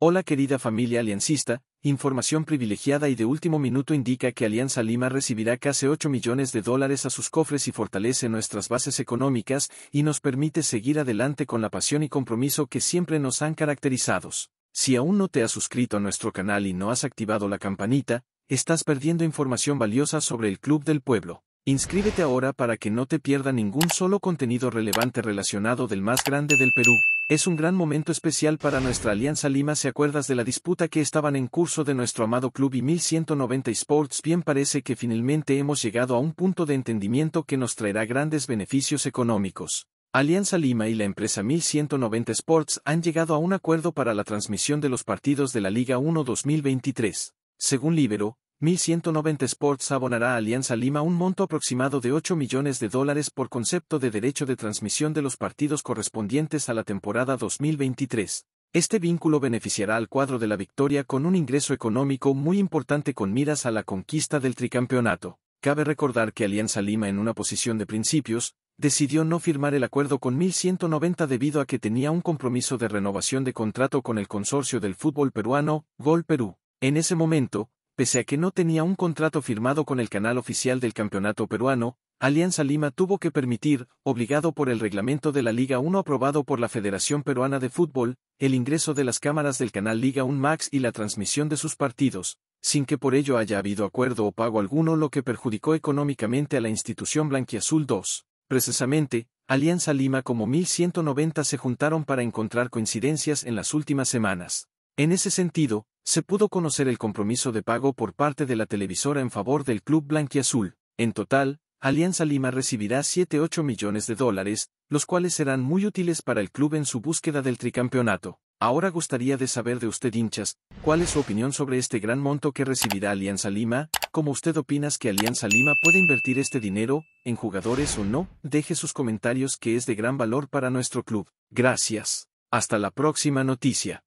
Hola querida familia aliancista, información privilegiada y de último minuto indica que Alianza Lima recibirá casi 8 millones de dólares a sus cofres y fortalece nuestras bases económicas y nos permite seguir adelante con la pasión y compromiso que siempre nos han caracterizados. Si aún no te has suscrito a nuestro canal y no has activado la campanita, estás perdiendo información valiosa sobre el Club del Pueblo. Inscríbete ahora para que no te pierda ningún solo contenido relevante relacionado del más grande del Perú. Es un gran momento especial para nuestra Alianza Lima. ¿Se acuerdas de la disputa que estaban en curso de nuestro amado club y 1190 Sports? Bien parece que finalmente hemos llegado a un punto de entendimiento que nos traerá grandes beneficios económicos. Alianza Lima y la empresa 1190 Sports han llegado a un acuerdo para la transmisión de los partidos de la Liga 1 2023. Según Libero, 1190 Sports abonará a Alianza Lima un monto aproximado de 8 millones de dólares por concepto de derecho de transmisión de los partidos correspondientes a la temporada 2023. Este vínculo beneficiará al cuadro de la victoria con un ingreso económico muy importante con miras a la conquista del tricampeonato. Cabe recordar que Alianza Lima en una posición de principios, decidió no firmar el acuerdo con 1190 debido a que tenía un compromiso de renovación de contrato con el consorcio del fútbol peruano, Gol Perú. En ese momento, pese a que no tenía un contrato firmado con el canal oficial del campeonato peruano, Alianza Lima tuvo que permitir, obligado por el reglamento de la Liga 1 aprobado por la Federación Peruana de Fútbol, el ingreso de las cámaras del canal Liga 1 Max y la transmisión de sus partidos, sin que por ello haya habido acuerdo o pago alguno lo que perjudicó económicamente a la institución Blanquiazul 2. Precisamente, Alianza Lima como 1190 se juntaron para encontrar coincidencias en las últimas semanas. En ese sentido, se pudo conocer el compromiso de pago por parte de la televisora en favor del club blanquiazul. En total, Alianza Lima recibirá 7-8 millones de dólares, los cuales serán muy útiles para el club en su búsqueda del tricampeonato. Ahora gustaría de saber de usted hinchas, ¿cuál es su opinión sobre este gran monto que recibirá Alianza Lima? ¿Cómo usted opinas que Alianza Lima puede invertir este dinero, en jugadores o no? Deje sus comentarios que es de gran valor para nuestro club. Gracias. Hasta la próxima noticia.